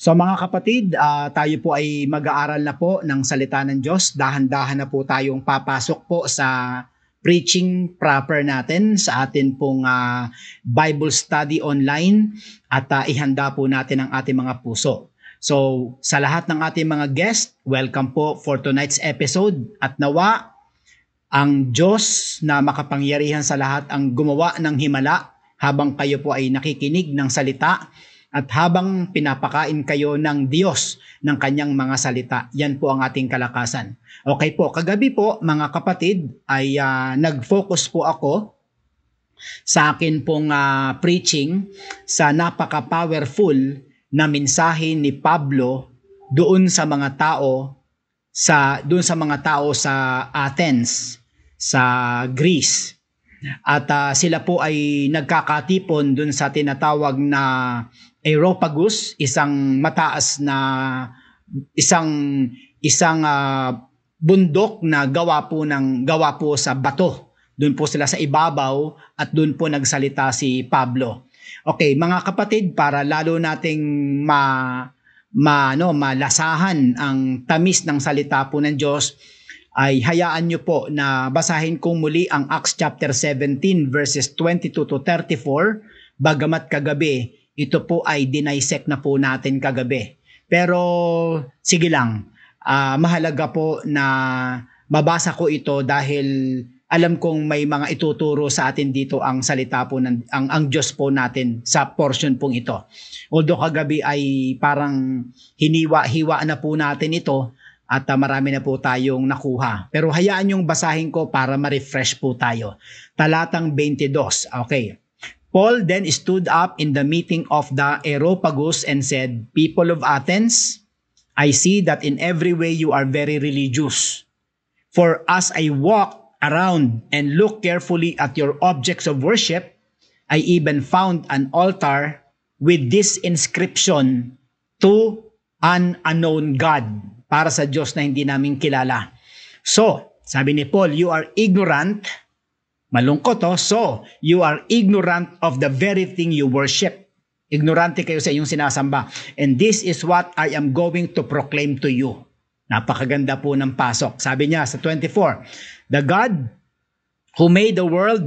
So mga kapatid, uh, tayo po ay mag-aaral na po ng salita ng Diyos. Dahan-dahan na po tayong papasok po sa preaching proper natin sa atin pong uh, Bible study online at uh, ihanda po natin ang ating mga puso. So sa lahat ng ating mga guest, welcome po for tonight's episode at nawa ang Diyos na makapangyarihan sa lahat ang gumawa ng himala habang kayo po ay nakikinig ng salita at habang pinapakain kayo ng Diyos ng kanyang mga salita. Yan po ang ating kalakasan. Okay po, kagabi po mga kapatid ay uh, nag-focus po ako sa akin pong uh, preaching sa napaka-powerful na mensahe ni Pablo doon sa mga tao sa doon sa mga tao sa Athens sa Greece. At uh, sila po ay nagkakatipon doon sa tinatawag na Areopagus, isang mataas na isang isang uh, bundok na gawa po ng gawa po sa bato. Doon po sila sa ibabaw at doon po nagsalita si Pablo. Okay, mga kapatid, para lalo nating ma, ma no, malasahan ang tamis ng salita po ng Diyos, ay hayaan niyo po na basahin kong muli ang Acts chapter 17 verses 22 to 34 bagamat kagabi ito po ay dinisect na po natin kagabi. Pero sige lang, uh, mahalaga po na mabasa ko ito dahil alam kong may mga ituturo sa atin dito ang salita po ng ang, ang Diyos po natin sa portion pong ito. Although kagabi ay parang hiniwa-hiwa na po natin ito at uh, marami na po tayong nakuha. Pero hayaan yung basahin ko para ma-refresh po tayo. Talatang 22. Okay. Paul then stood up in the meeting of the Areopagus and said, People of Athens, I see that in every way you are very religious. For as I walk around and look carefully at your objects of worship, I even found an altar with this inscription to an unknown God para sa Diyos na hindi namin kilala. So, sabi ni Paul, you are ignorant Malungkot, oh. So, you are ignorant of the very thing you worship. Ignorante kayo sa inyong sinasamba. And this is what I am going to proclaim to you. Napakaganda po ng pasok. Sabi niya sa 24, The God who made the world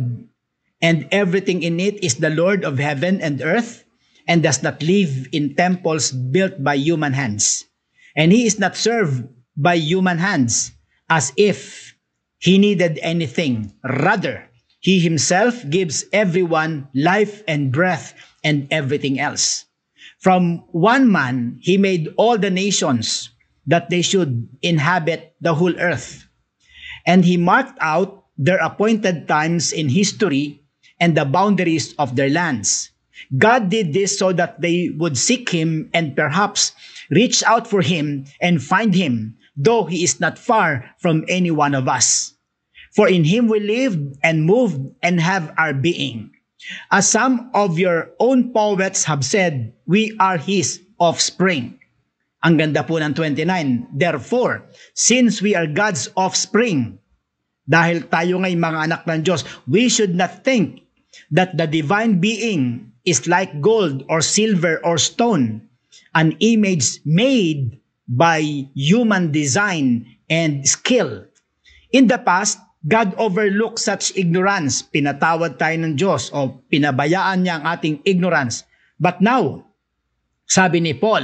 and everything in it is the Lord of heaven and earth and does not live in temples built by human hands. And he is not served by human hands as if he needed anything. Rather, He himself gives everyone life and breath and everything else. From one man, he made all the nations that they should inhabit the whole earth. And he marked out their appointed times in history and the boundaries of their lands. God did this so that they would seek him and perhaps reach out for him and find him, though he is not far from any one of us. For in him we live and move and have our being. As some of your own poets have said, we are his offspring. Ang ganda po ng 29. Therefore, since we are God's offspring, dahil tayo ngay mga anak ng Diyos, we should not think that the divine being is like gold or silver or stone, an image made by human design and skill. In the past, God overlooks such ignorance. Pinatawad tayo ng Diyos o pinabayaan niya ang ating ignorance. But now, sabi ni Paul,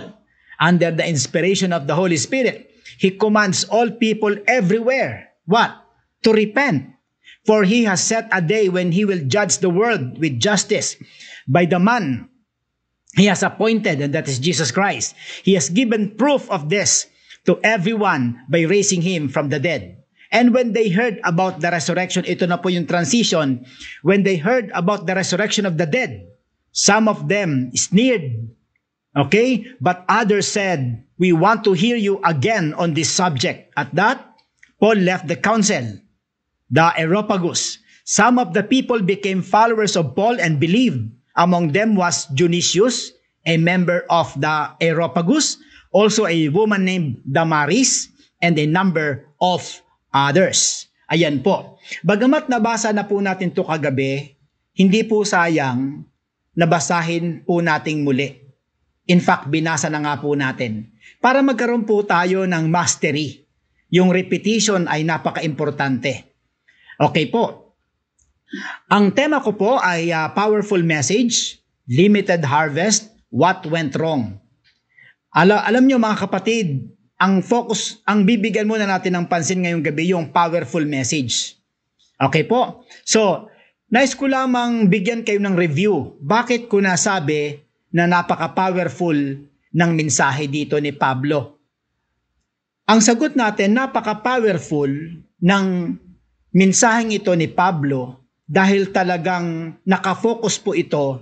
under the inspiration of the Holy Spirit, he commands all people everywhere, what? To repent. For he has set a day when he will judge the world with justice by the man he has appointed, and that is Jesus Christ. He has given proof of this to everyone by raising him from the dead. And when they heard about the resurrection, ito na po yung transition, when they heard about the resurrection of the dead, some of them sneered, okay? But others said, we want to hear you again on this subject. At that, Paul left the council, the Areopagus. Some of the people became followers of Paul and believed. Among them was Dionysius, a member of the Areopagus, also a woman named Damaris, and a number of others. Ayan po. Bagamat nabasa na po natin to kagabi, hindi po sayang nabasahin po nating muli. In fact, binasa na nga po natin. Para magkaroon po tayo ng mastery. Yung repetition ay napaka-importante. Okay po. Ang tema ko po ay uh, powerful message, limited harvest, what went wrong. Ala alam nyo mga kapatid, ang focus, ang bibigyan muna natin ng pansin ngayong gabi, yung powerful message. Okay po? So, nais ko lamang bigyan kayo ng review. Bakit ko nasabi na napaka-powerful ng mensahe dito ni Pablo? Ang sagot natin, napaka-powerful ng mensaheng ito ni Pablo dahil talagang nakafocus po ito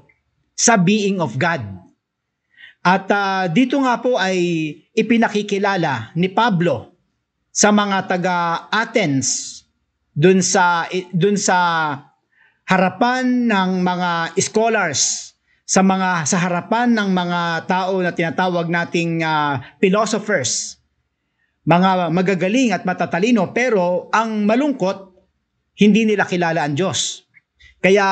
sa being of God at uh, dito nga po ay ipinakikilala ni Pablo sa mga taga Athens dun sa dun sa harapan ng mga scholars sa mga sa harapan ng mga tao na tinatawag nating uh, philosophers mga magagaling at matatalino pero ang malungkot hindi nila kilala ang Diyos kaya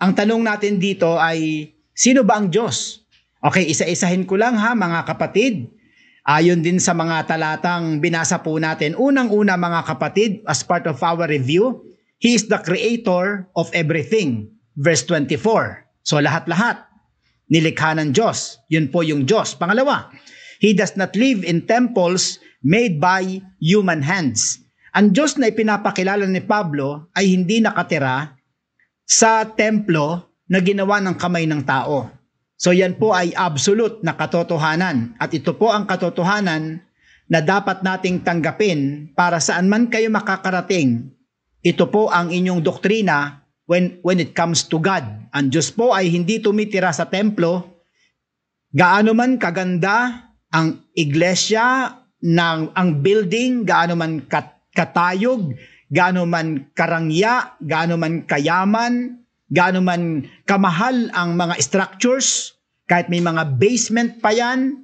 ang tanong natin dito ay sino ba ang Diyos Okay, isa-isahin ko lang ha mga kapatid. Ayon din sa mga talatang binasa po natin, unang-una mga kapatid, as part of our review, He is the creator of everything. Verse 24. So lahat-lahat, nilikha ng Diyos. Yun po yung Diyos. Pangalawa, He does not live in temples made by human hands. Ang Diyos na ipinapakilala ni Pablo ay hindi nakatira sa templo na ginawa ng kamay ng tao. So yan po ay absolute na katotohanan at ito po ang katotohanan na dapat nating tanggapin para saan man kayo makakarating. Ito po ang inyong doktrina when, when it comes to God. Ang Diyos po ay hindi tumitira sa templo. Gaano man kaganda ang iglesia, ng, ang building, gaano man kat, katayog, gaano man karangya, gaano man kayaman, gaano man kamahal ang mga structures, kahit may mga basement pa yan,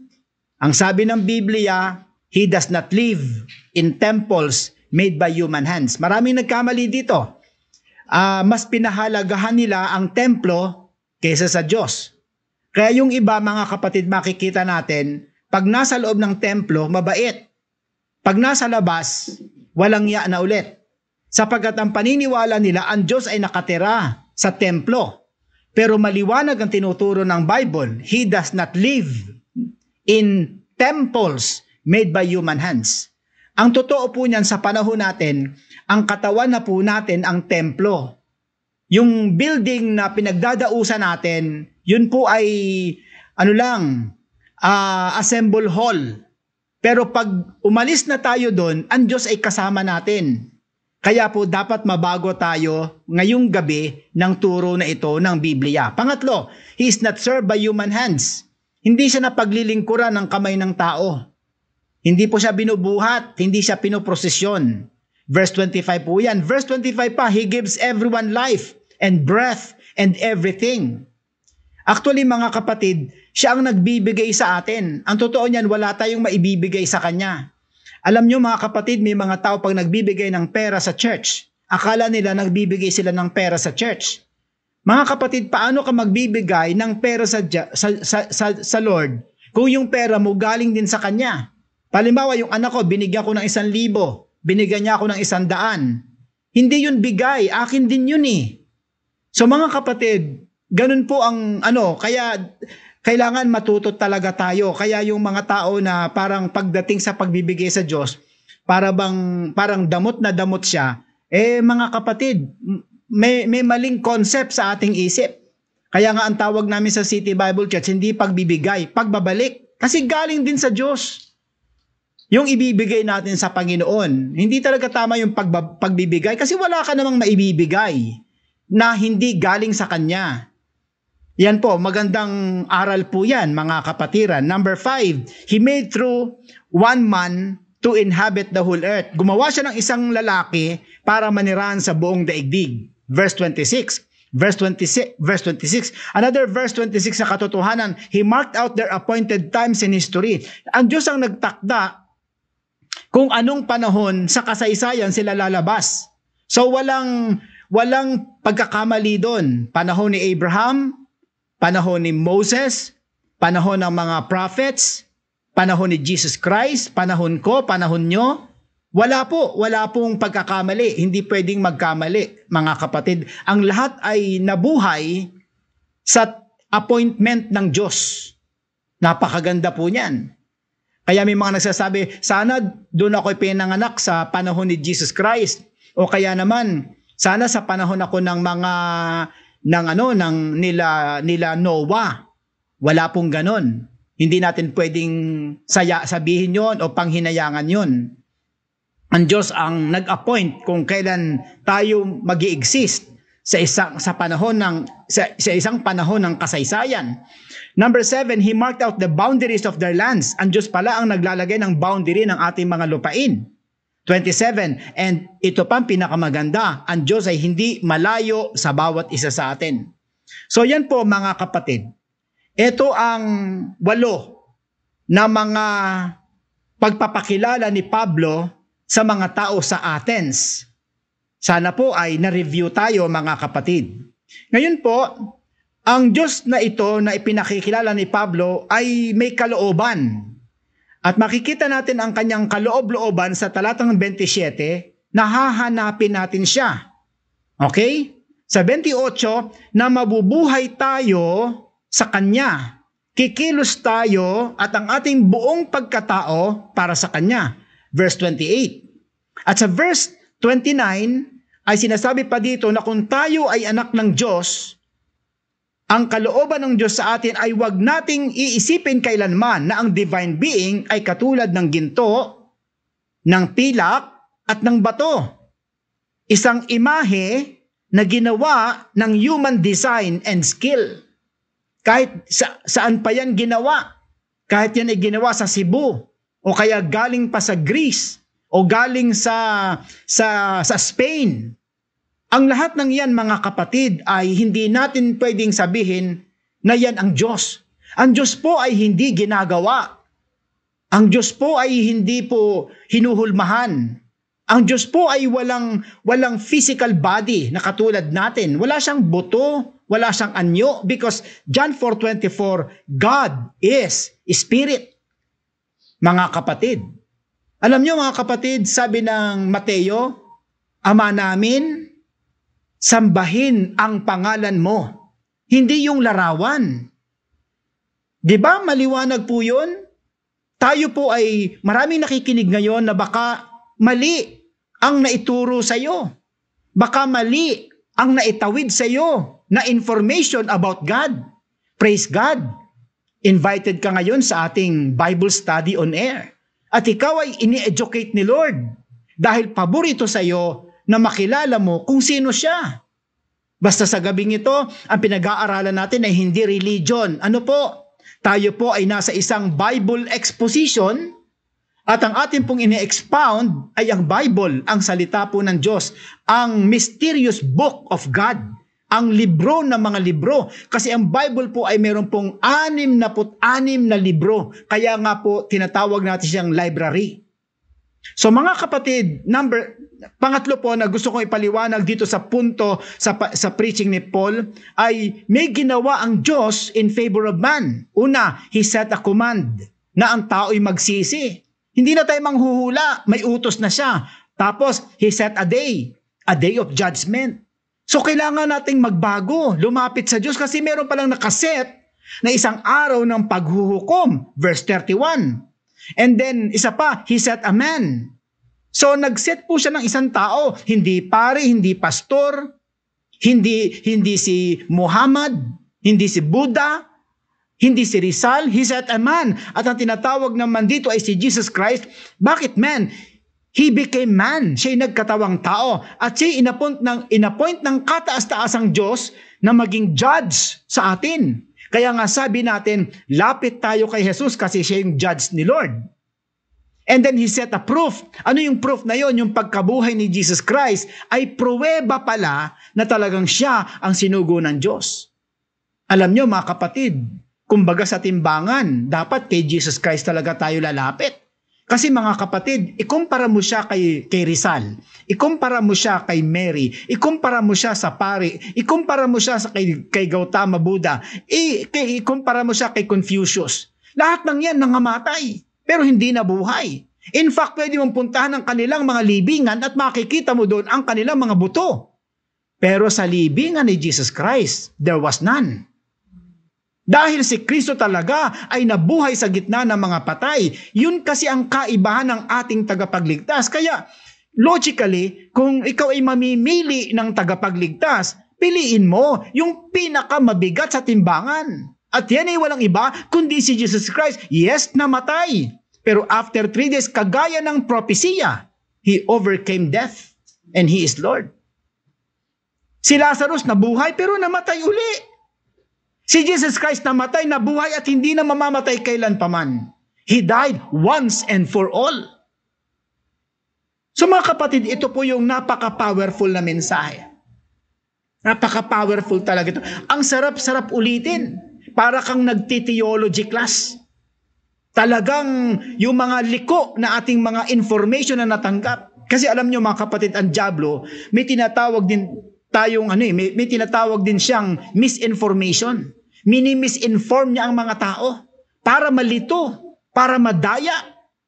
ang sabi ng Biblia, He does not live in temples made by human hands. Maraming nagkamali dito. Uh, mas pinahalagahan nila ang templo kaysa sa Diyos. Kaya yung iba mga kapatid makikita natin, pag nasa loob ng templo, mabait. Pag nasa labas, walang ya na ulit. Sapagat ang paniniwala nila, ang Diyos ay nakatira sa templo. Pero maliwanag ang tinuturo ng Bible, he does not live in temples made by human hands. Ang totoo po niyan sa panahon natin, ang katawan na po natin ang templo. Yung building na pinagdadausan natin, yun po ay ano lang, uh, assemble hall. Pero pag umalis na tayo doon, ang Diyos ay kasama natin. Kaya po dapat mabago tayo ngayong gabi ng turo na ito ng Biblia. Pangatlo, He is not served by human hands. Hindi siya napaglilingkuran ng kamay ng tao. Hindi po siya binubuhat, hindi siya pinoprosesyon. Verse 25 po yan. Verse 25 pa, He gives everyone life and breath and everything. Actually mga kapatid, siya ang nagbibigay sa atin. Ang totoo niyan, wala tayong maibibigay sa Kanya. Alam nyo mga kapatid, may mga tao pag nagbibigay ng pera sa church, akala nila nagbibigay sila ng pera sa church. Mga kapatid, paano ka magbibigay ng pera sa, sa, sa, sa, Lord kung yung pera mo galing din sa Kanya? Palimbawa, yung anak ko, binigyan ko ng isang libo, binigyan niya ako ng isang daan. Hindi yun bigay, akin din yun eh. So mga kapatid, ganun po ang ano, kaya kailangan matuto talaga tayo. Kaya yung mga tao na parang pagdating sa pagbibigay sa Diyos, para bang parang damot na damot siya, eh mga kapatid, may may maling concept sa ating isip. Kaya nga ang tawag namin sa City Bible Church, hindi pagbibigay, pagbabalik. Kasi galing din sa Diyos. Yung ibibigay natin sa Panginoon, hindi talaga tama yung pagbibigay kasi wala ka namang maibibigay na hindi galing sa Kanya. Yan po, magandang aral po yan mga kapatiran. Number five, he made through one man to inhabit the whole earth. Gumawa siya ng isang lalaki para manirahan sa buong daigdig. Verse 26. Verse 26, verse 26. Another verse 26 sa katotohanan, He marked out their appointed times in history. Ang Diyos ang nagtakda kung anong panahon sa kasaysayan sila lalabas. So walang walang pagkakamali doon. Panahon ni Abraham, panahon ni Moses, panahon ng mga prophets, panahon ni Jesus Christ, panahon ko, panahon nyo, wala po, wala pong pagkakamali. Hindi pwedeng magkamali, mga kapatid. Ang lahat ay nabuhay sa appointment ng Diyos. Napakaganda po niyan. Kaya may mga nagsasabi, sana doon ako pinanganak sa panahon ni Jesus Christ. O kaya naman, sana sa panahon ako ng mga ng ano ng nila nila Noah. Wala pong ganon. Hindi natin pwedeng saya sabihin 'yon o panghinayangan 'yon. Ang Diyos ang nag-appoint kung kailan tayo magi-exist sa isang sa panahon ng sa, sa isang panahon ng kasaysayan. Number seven, he marked out the boundaries of their lands. Ang Diyos pala ang naglalagay ng boundary ng ating mga lupain. 27. And ito pang pinakamaganda, ang Diyos ay hindi malayo sa bawat isa sa atin. So yan po mga kapatid, ito ang walo na mga pagpapakilala ni Pablo sa mga tao sa Athens. Sana po ay na-review tayo mga kapatid. Ngayon po, ang Diyos na ito na ipinakikilala ni Pablo ay may kalooban at makikita natin ang kanyang kaloob-looban sa talatang 27 na hahanapin natin siya. Okay? Sa 28, na mabubuhay tayo sa Kanya. Kikilos tayo at ang ating buong pagkatao para sa Kanya. Verse 28. At sa verse 29, ay sinasabi pa dito na kung tayo ay anak ng Diyos, ang kalooban ng Diyos sa atin ay wag nating iisipin kailanman na ang divine being ay katulad ng ginto, ng pilak, at ng bato. Isang imahe na ginawa ng human design and skill. Kahit sa, saan pa yan ginawa. Kahit yan ay ginawa sa Cebu o kaya galing pa sa Greece o galing sa sa sa Spain ang lahat ng yan mga kapatid ay hindi natin pwedeng sabihin na yan ang Diyos. Ang Diyos po ay hindi ginagawa. Ang Diyos po ay hindi po hinuhulmahan. Ang Diyos po ay walang walang physical body na katulad natin. Wala siyang buto, wala siyang anyo because John 4:24 God is spirit. Mga kapatid. Alam niyo mga kapatid, sabi ng Mateo, Ama namin sambahin ang pangalan mo, hindi yung larawan. Di ba maliwanag po yun? Tayo po ay maraming nakikinig ngayon na baka mali ang naituro sa iyo. Baka mali ang naitawid sa iyo na information about God. Praise God! Invited ka ngayon sa ating Bible study on air. At ikaw ay ini-educate ni Lord dahil paborito sa iyo na makilala mo kung sino siya. Basta sa gabing ito, ang pinag-aaralan natin ay hindi religion. Ano po? Tayo po ay nasa isang Bible exposition at ang atin pong ine-expound ay ang Bible, ang salita po ng Diyos, ang mysterious book of God, ang libro ng mga libro. Kasi ang Bible po ay meron pong anim na put anim na libro. Kaya nga po tinatawag natin siyang library. So mga kapatid, number Pangatlo po na gusto kong ipaliwanag dito sa punto sa, sa preaching ni Paul ay may ginawa ang Diyos in favor of man. Una, He set a command na ang tao'y magsisi. Hindi na tayo manghuhula, may utos na siya. Tapos, He set a day, a day of judgment. So kailangan nating magbago, lumapit sa Diyos kasi meron palang nakaset na isang araw ng paghuhukom, verse 31. And then, isa pa, He set a man So nagset po siya ng isang tao, hindi pare, hindi pastor, hindi hindi si Muhammad, hindi si Buddha, hindi si Rizal, he said a man. At ang tinatawag naman dito ay si Jesus Christ. Bakit man? He became man. Siya'y nagkatawang tao. At siya'y inappoint ng, inappoint ng kataas-taasang Diyos na maging judge sa atin. Kaya nga sabi natin, lapit tayo kay Jesus kasi siya yung judge ni Lord. And then he set a proof. Ano yung proof na yon? Yung pagkabuhay ni Jesus Christ ay pruweba pala na talagang siya ang sinugo ng Diyos. Alam nyo mga kapatid, kumbaga sa timbangan, dapat kay Jesus Christ talaga tayo lalapit. Kasi mga kapatid, ikumpara mo siya kay, kay Rizal, ikumpara mo siya kay Mary, ikumpara mo siya sa pari, ikumpara mo siya sa kay, kay Gautama Buddha, i, kay, ikumpara mo siya kay Confucius. Lahat ng yan nangamatay pero hindi nabuhay. In fact, pwede mong puntahan ang kanilang mga libingan at makikita mo doon ang kanilang mga buto. Pero sa libingan ni Jesus Christ, there was none. Dahil si Kristo talaga ay nabuhay sa gitna ng mga patay. Yun kasi ang kaibahan ng ating tagapagligtas. Kaya, logically, kung ikaw ay mamimili ng tagapagligtas, piliin mo yung pinakamabigat sa timbangan. At yan ay walang iba kundi si Jesus Christ. Yes, namatay. Pero after three days, kagaya ng propesya, he overcame death and he is Lord. Si Lazarus nabuhay pero namatay uli. Si Jesus Christ namatay, nabuhay at hindi na mamamatay kailan paman. He died once and for all. So mga kapatid, ito po yung napaka-powerful na mensahe. Napaka-powerful talaga ito. Ang sarap-sarap ulitin para kang nagti-theology class. Talagang yung mga liko na ating mga information na natanggap. Kasi alam nyo mga kapatid, ang Diablo, may tinatawag din tayong ano eh, may, may tinatawag din siyang misinformation. Mini-misinform niya ang mga tao para malito, para madaya.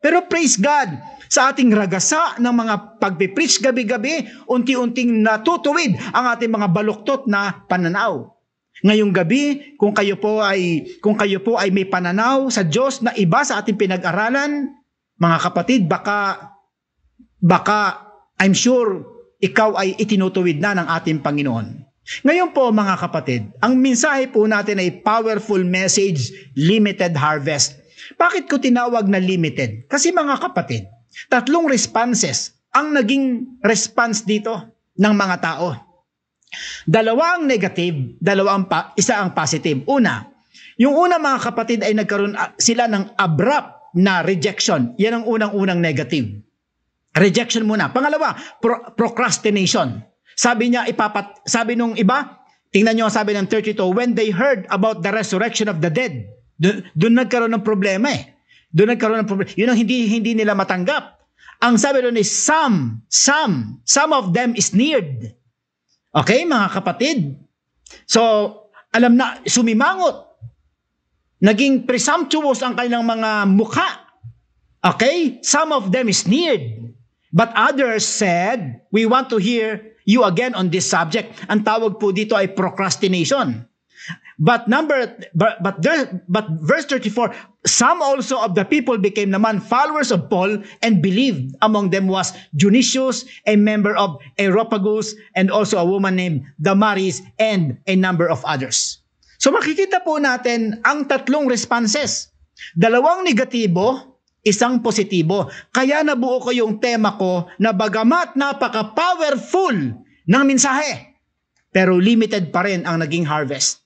Pero praise God, sa ating ragasa ng mga pagpipreach gabi-gabi, unti-unting natutuwid ang ating mga baluktot na pananaw. Ngayong gabi, kung kayo po ay kung kayo po ay may pananaw sa Diyos na iba sa ating pinag-aralan, mga kapatid, baka baka I'm sure ikaw ay itinutuwid na ng ating Panginoon. Ngayon po mga kapatid, ang mensahe po natin ay powerful message, limited harvest. Bakit ko tinawag na limited? Kasi mga kapatid, tatlong responses ang naging response dito ng mga tao. Dalawa ang negative, dalawa ang pa, isa ang positive. Una, yung una mga kapatid ay nagkaroon ah, sila ng abrupt na rejection. Yan ang unang-unang negative. Rejection muna. Pangalawa, pro- procrastination. Sabi niya ipapat sabi nung iba, tingnan niyo ang sabi ng 32, when they heard about the resurrection of the dead. Doon nagkaroon ng problema eh. Doon nagkaroon ng problema. Yun ang hindi hindi nila matanggap. Ang sabi doon is some, some, some of them sneered. Okay, mga kapatid? So, alam na, sumimangot. Naging presumptuous ang kanilang mga mukha. Okay? Some of them sneered. But others said, we want to hear you again on this subject. Ang tawag po dito ay procrastination. But number, but, but there, but verse 34, some also of the people became naman followers of Paul and believed. Among them was Dionysius, a member of Areopagus, and also a woman named Damaris, and a number of others. So makikita po natin ang tatlong responses. Dalawang negatibo, isang positibo. Kaya nabuo ko yung tema ko na bagamat napaka-powerful ng mensahe, pero limited pa rin ang naging harvest.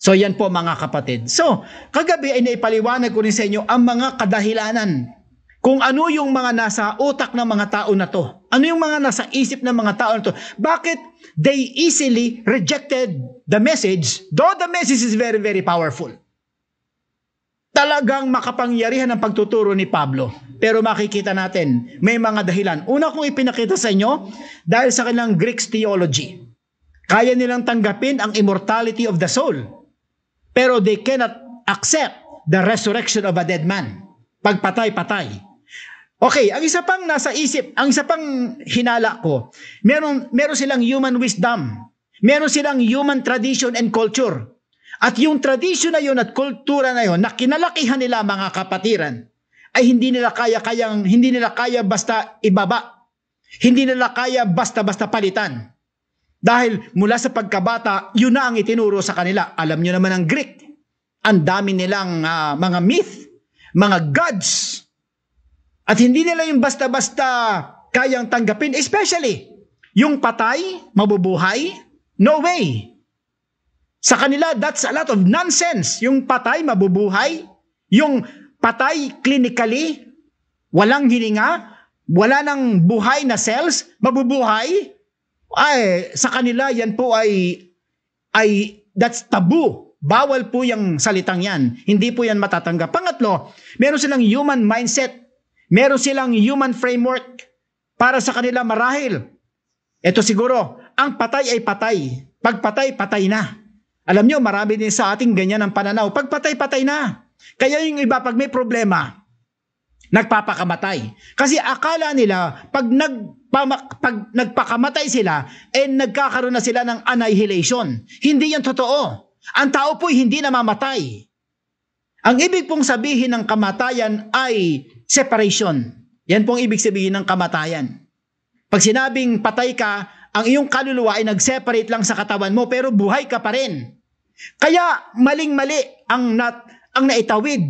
So yan po mga kapatid. So kagabi ay naipaliwanag ko rin sa inyo ang mga kadahilanan kung ano yung mga nasa utak ng mga tao na to. Ano yung mga nasa isip ng mga tao na to. Bakit they easily rejected the message though the message is very very powerful. Talagang makapangyarihan ang pagtuturo ni Pablo. Pero makikita natin, may mga dahilan. Una kong ipinakita sa inyo, dahil sa kanilang Greek theology. Kaya nilang tanggapin ang immortality of the soul pero they cannot accept the resurrection of a dead man. Pagpatay-patay. Okay, ang isa pang nasa isip, ang isa pang hinala ko, meron, meron silang human wisdom. Meron silang human tradition and culture. At yung tradition na yun at kultura na yun na kinalakihan nila mga kapatiran ay hindi nila kaya kayang hindi nila kaya basta ibaba. Hindi nila kaya basta-basta palitan. Dahil mula sa pagkabata, yun na ang itinuro sa kanila. Alam nyo naman ang Greek. Ang dami nilang uh, mga myth, mga gods. At hindi nila yung basta-basta kayang tanggapin. Especially, yung patay, mabubuhay, no way. Sa kanila, that's a lot of nonsense. Yung patay, mabubuhay. Yung patay, clinically, walang hininga, wala ng buhay na cells, mabubuhay ay sa kanila yan po ay ay that's taboo. Bawal po yung salitang yan. Hindi po yan matatanggap. Pangatlo, meron silang human mindset. Meron silang human framework para sa kanila marahil. Ito siguro, ang patay ay patay. Pag patay, patay na. Alam nyo, marami din sa ating ganyan ang pananaw. Pag patay, patay na. Kaya yung iba, pag may problema, nagpapakamatay. Kasi akala nila pag nag pag nagpakamatay sila, eh nagkakaroon na sila ng annihilation. Hindi yan totoo. Ang tao po hindi namamatay. Ang ibig pong sabihin ng kamatayan ay separation. Yan pong ibig sabihin ng kamatayan. Pag sinabing patay ka, ang iyong kaluluwa ay nag-separate lang sa katawan mo pero buhay ka pa rin. Kaya maling-mali ang nat ang naitawid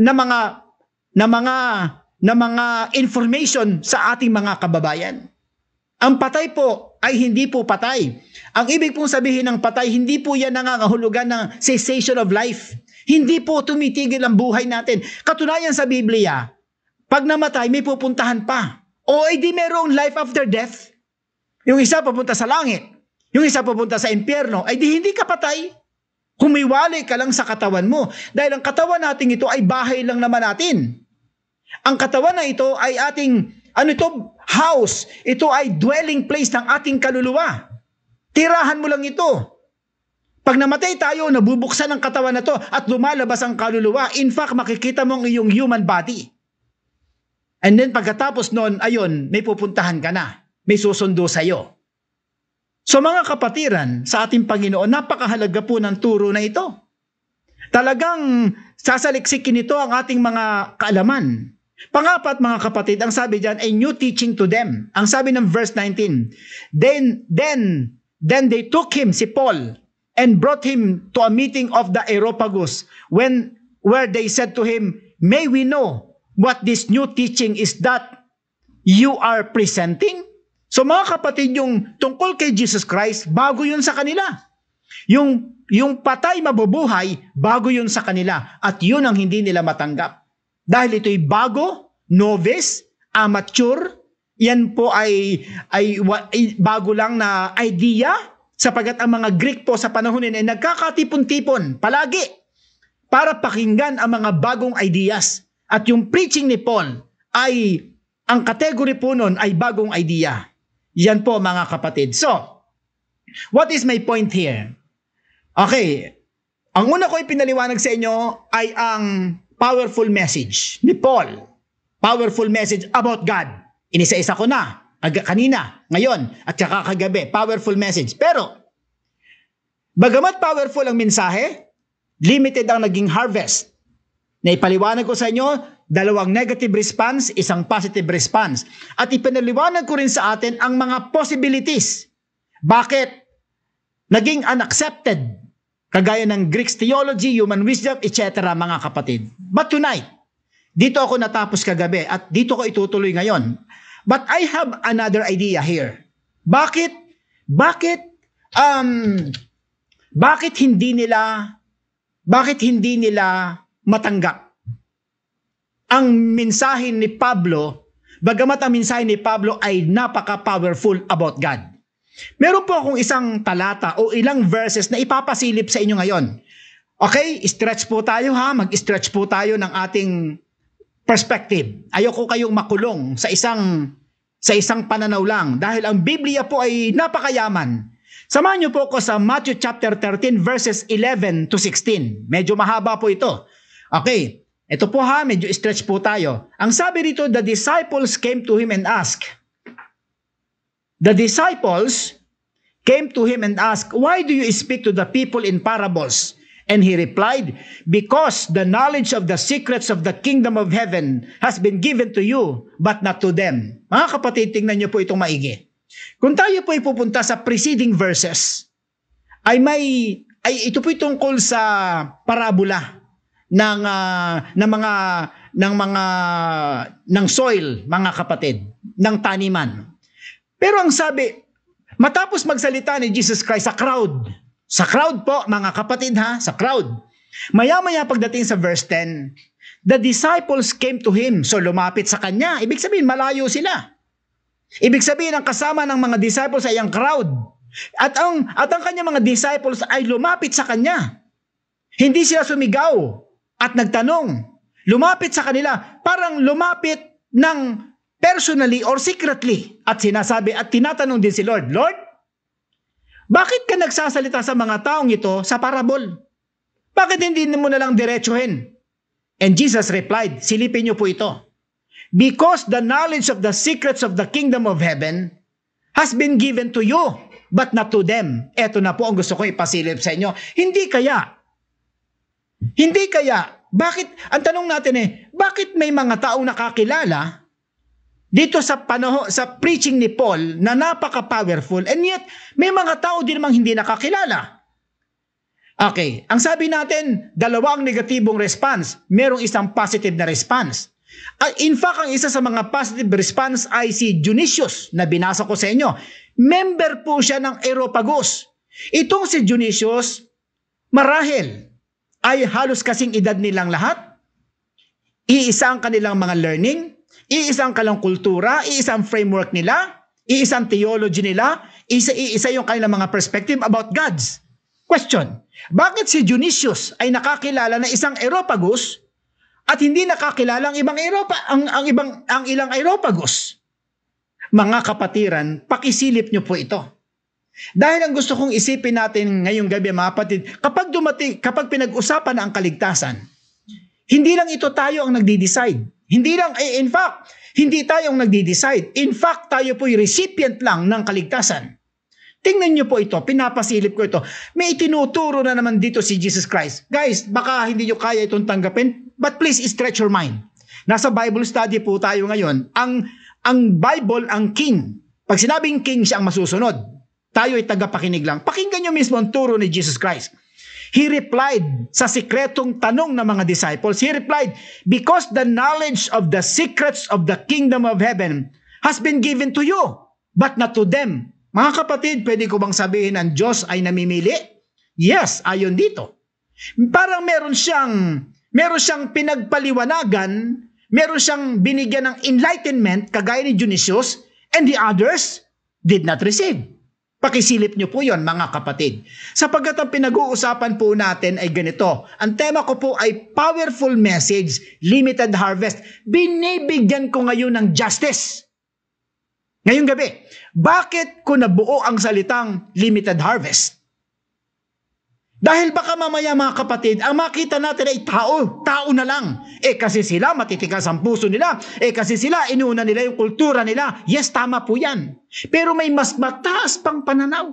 ng mga na mga na mga information sa ating mga kababayan. Ang patay po ay hindi po patay. Ang ibig pong sabihin ng patay, hindi po yan nangangahulugan ng cessation of life. Hindi po tumitigil ang buhay natin. Katunayan sa Biblia, pag namatay, may pupuntahan pa. O ay eh, di merong life after death. Yung isa papunta sa langit, yung isa papunta sa impyerno, ay di hindi ka patay. Humiwalay ka lang sa katawan mo. Dahil ang katawan natin ito ay bahay lang naman natin. Ang katawan na ito ay ating, ano ito, house. Ito ay dwelling place ng ating kaluluwa. Tirahan mo lang ito. Pag namatay tayo, nabubuksan ang katawan na to at lumalabas ang kaluluwa. In fact, makikita mo ang iyong human body. And then pagkatapos noon, ayun, may pupuntahan ka na. May susundo sa'yo. So mga kapatiran, sa ating Panginoon, napakahalaga po ng turo na ito. Talagang sasaliksikin ito ang ating mga kaalaman. Pangapat mga kapatid, ang sabi diyan, a new teaching to them. Ang sabi ng verse 19, then, then, then they took him, si Paul, and brought him to a meeting of the Areopagus, when, where they said to him, may we know what this new teaching is that you are presenting? So mga kapatid, yung tungkol kay Jesus Christ, bago yun sa kanila. Yung, yung patay mabubuhay, bago yun sa kanila. At yun ang hindi nila matanggap. Dahil ito'y bago, novice, amateur, yan po ay, ay, ay bago lang na idea sapagat ang mga Greek po sa panahon ay nagkakatipon-tipon palagi para pakinggan ang mga bagong ideas. At yung preaching ni Paul ay ang kategory po nun ay bagong idea. Yan po mga kapatid. So, what is my point here? Okay, ang una ko ipinaliwanag sa inyo ay ang powerful message ni Paul. Powerful message about God. Inisa-isa ko na kanina, ngayon, at saka kagabi. Powerful message. Pero, bagamat powerful ang mensahe, limited ang naging harvest. Na Naipaliwanag ko sa inyo dalawang negative response, isang positive response. At ipinaliwanag ko rin sa atin ang mga possibilities. Bakit? Naging unaccepted. Kagaya ng Greek theology, human wisdom, etc. mga kapatid. But tonight, dito ako natapos kagabi at dito ko itutuloy ngayon. But I have another idea here. Bakit? Bakit? Um, bakit hindi nila bakit hindi nila matanggap ang mensahe ni Pablo, bagamat ang mensahe ni Pablo ay napaka-powerful about God. Meron po akong isang talata o ilang verses na ipapasilip sa inyo ngayon. Okay, stretch po tayo ha, mag-stretch po tayo ng ating perspective. Ayoko kayong makulong sa isang sa isang pananaw lang dahil ang Biblia po ay napakayaman. Samahan niyo po ako sa Matthew chapter 13 verses 11 to 16. Medyo mahaba po ito. Okay. Ito po ha, medyo stretch po tayo. Ang sabi rito, the disciples came to him and asked. The disciples came to him and asked, Why do you speak to the people in parables? And he replied, Because the knowledge of the secrets of the kingdom of heaven has been given to you, but not to them. Mga kapatid, tingnan niyo po itong maigi. Kung tayo po ipupunta sa preceding verses, ay may, ay ito po itong tungkol sa parabola ng uh, ng mga ng mga ng soil, mga kapatid, ng taniman. Pero ang sabi, matapos magsalita ni Jesus Christ sa crowd, sa crowd po mga kapatid ha, sa crowd. Maya-maya pagdating sa verse 10, the disciples came to him. So lumapit sa kanya. Ibig sabihin, malayo sila. Ibig sabihin, ang kasama ng mga disciples ay ang crowd. At ang, at ang kanya mga disciples ay lumapit sa kanya. Hindi sila sumigaw at nagtanong. Lumapit sa kanila, parang lumapit ng personally or secretly at sinasabi at tinatanong din si Lord, Lord, bakit ka nagsasalita sa mga taong ito sa parable? Bakit hindi mo na lang diretsuhin? And Jesus replied, silipin niyo po ito. Because the knowledge of the secrets of the kingdom of heaven has been given to you, but not to them. Ito na po ang gusto ko ipasilip sa inyo. Hindi kaya hindi kaya, bakit, ang tanong natin eh, bakit may mga tao nakakilala dito sa panaho, sa preaching ni Paul na napaka-powerful and yet may mga tao din namang hindi nakakilala. Okay, ang sabi natin, dalawang negatibong response, merong isang positive na response. Ah, in fact, ang isa sa mga positive response ay si Dionysius na binasa ko sa inyo. Member po siya ng Aeropagus. Itong si Dionysius, marahil ay halos kasing edad nilang lahat. Iisa ang kanilang mga learning, iisa ang kalang kultura, iisa ang framework nila, iisa ang theology nila, isa, iisa yung kanilang mga perspective about God's. Question, bakit si Dionysius ay nakakilala na isang Aeropagus at hindi nakakilala ang ibang Europa, ang, ang ibang ang ilang Aeropagus? Mga kapatiran, pakisilip niyo po ito. Dahil ang gusto kong isipin natin ngayong gabi mga kapatid, kapag dumating, kapag pinag-usapan na ang kaligtasan, hindi lang ito tayo ang nagdi-decide. Hindi lang, eh, in fact, hindi tayo ang nagdi-decide. In fact, tayo po'y recipient lang ng kaligtasan. Tingnan niyo po ito, pinapasilip ko ito. May itinuturo na naman dito si Jesus Christ. Guys, baka hindi niyo kaya itong tanggapin, but please stretch your mind. Nasa Bible study po tayo ngayon. Ang, ang Bible, ang king. Pag sinabing king, siya ang masusunod. Tayo ay tagapakinig lang. Pakinggan niyo mismo ang turo ni Jesus Christ. He replied sa sikretong tanong ng mga disciples. He replied, Because the knowledge of the secrets of the kingdom of heaven has been given to you, but not to them. Mga kapatid, pwede ko bang sabihin ang Diyos ay namimili? Yes, ayon dito. Parang meron siyang, meron siyang pinagpaliwanagan, meron siyang binigyan ng enlightenment, kagaya ni Dionysius, and the others did not receive. Pakisilip nyo po yon mga kapatid. Sapagkat ang pinag-uusapan po natin ay ganito. Ang tema ko po ay powerful message, limited harvest. Binibigyan ko ngayon ng justice. Ngayong gabi, bakit ko nabuo ang salitang limited harvest? Dahil baka mamaya mga kapatid, ang makita natin ay tao, tao na lang. Eh kasi sila, matitigas ang puso nila. Eh kasi sila, inuna nila yung kultura nila. Yes, tama po yan. Pero may mas mataas pang pananaw